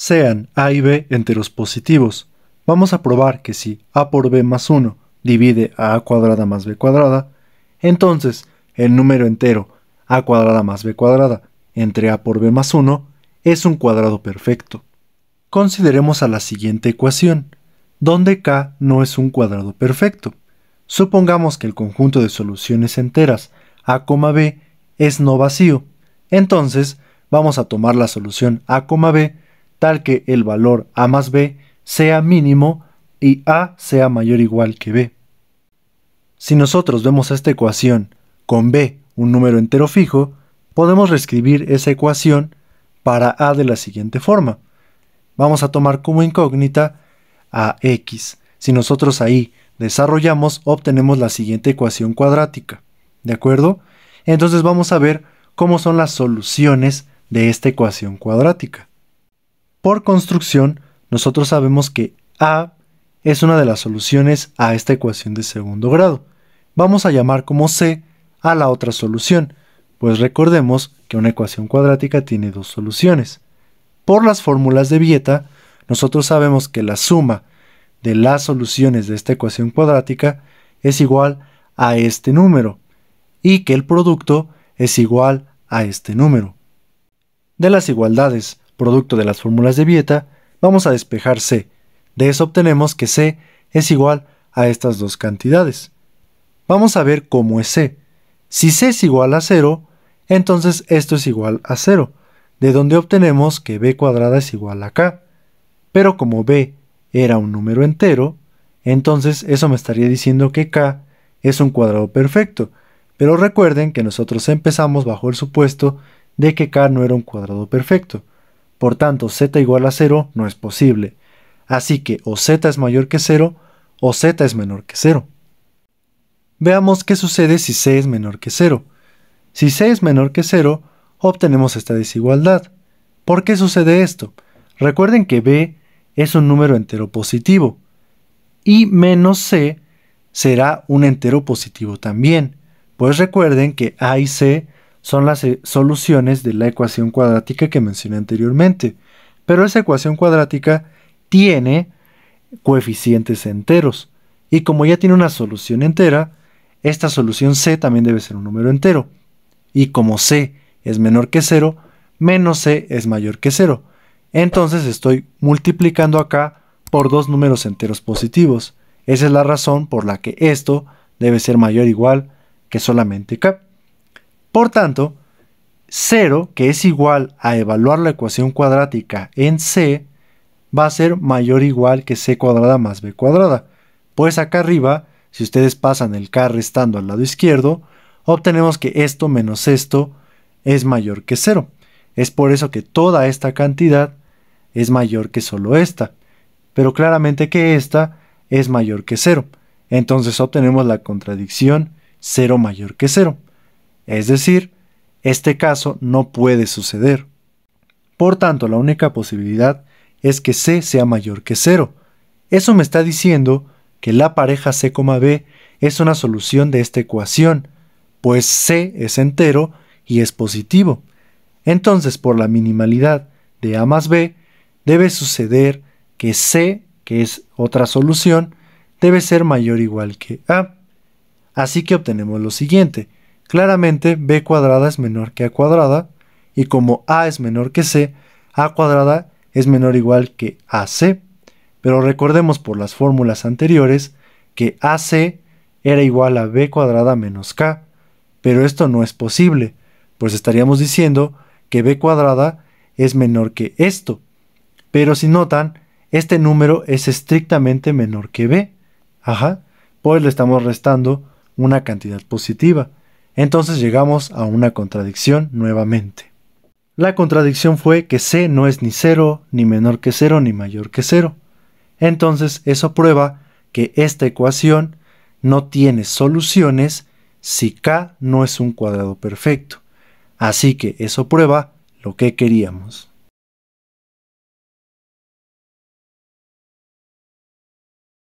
sean A y B enteros positivos. Vamos a probar que si A por B más 1 divide a A cuadrada más B cuadrada, entonces el número entero A cuadrada más B cuadrada entre A por B más 1 es un cuadrado perfecto. Consideremos a la siguiente ecuación, donde K no es un cuadrado perfecto. Supongamos que el conjunto de soluciones enteras A, B es no vacío. Entonces, vamos a tomar la solución A, B tal que el valor a más b sea mínimo y a sea mayor o igual que b. Si nosotros vemos esta ecuación con b un número entero fijo, podemos reescribir esa ecuación para a de la siguiente forma. Vamos a tomar como incógnita a x. Si nosotros ahí desarrollamos, obtenemos la siguiente ecuación cuadrática. ¿De acuerdo? Entonces vamos a ver cómo son las soluciones de esta ecuación cuadrática por construcción, nosotros sabemos que A es una de las soluciones a esta ecuación de segundo grado. Vamos a llamar como C a la otra solución, pues recordemos que una ecuación cuadrática tiene dos soluciones. Por las fórmulas de Vieta, nosotros sabemos que la suma de las soluciones de esta ecuación cuadrática es igual a este número y que el producto es igual a este número. De las igualdades producto de las fórmulas de Vieta, vamos a despejar C. De eso obtenemos que C es igual a estas dos cantidades. Vamos a ver cómo es C. Si C es igual a 0, entonces esto es igual a 0, de donde obtenemos que B cuadrada es igual a K. Pero como B era un número entero, entonces eso me estaría diciendo que K es un cuadrado perfecto. Pero recuerden que nosotros empezamos bajo el supuesto de que K no era un cuadrado perfecto. Por tanto, z igual a 0 no es posible. Así que o z es mayor que 0 o z es menor que 0. Veamos qué sucede si c es menor que 0. Si c es menor que 0, obtenemos esta desigualdad. ¿Por qué sucede esto? Recuerden que b es un número entero positivo y menos c será un entero positivo también, pues recuerden que a y c son las eh, soluciones de la ecuación cuadrática que mencioné anteriormente. Pero esa ecuación cuadrática tiene coeficientes enteros. Y como ya tiene una solución entera, esta solución c también debe ser un número entero. Y como c es menor que 0, menos c es mayor que 0. Entonces estoy multiplicando acá por dos números enteros positivos. Esa es la razón por la que esto debe ser mayor o igual que solamente k. Por tanto, 0, que es igual a evaluar la ecuación cuadrática en C, va a ser mayor o igual que C cuadrada más B cuadrada. Pues acá arriba, si ustedes pasan el K restando al lado izquierdo, obtenemos que esto menos esto es mayor que 0. Es por eso que toda esta cantidad es mayor que solo esta. Pero claramente que esta es mayor que 0. Entonces obtenemos la contradicción 0 mayor que 0. Es decir, este caso no puede suceder. Por tanto, la única posibilidad es que C sea mayor que 0. Eso me está diciendo que la pareja C, B es una solución de esta ecuación, pues C es entero y es positivo. Entonces, por la minimalidad de A más B, debe suceder que C, que es otra solución, debe ser mayor o igual que A. Así que obtenemos lo siguiente. Claramente b cuadrada es menor que a cuadrada y como a es menor que c, a cuadrada es menor o igual que ac. Pero recordemos por las fórmulas anteriores que ac era igual a b cuadrada menos k, pero esto no es posible, pues estaríamos diciendo que b cuadrada es menor que esto. Pero si notan, este número es estrictamente menor que b. Ajá, pues le estamos restando una cantidad positiva. Entonces llegamos a una contradicción nuevamente. La contradicción fue que C no es ni cero, ni menor que cero, ni mayor que cero. Entonces eso prueba que esta ecuación no tiene soluciones si K no es un cuadrado perfecto. Así que eso prueba lo que queríamos.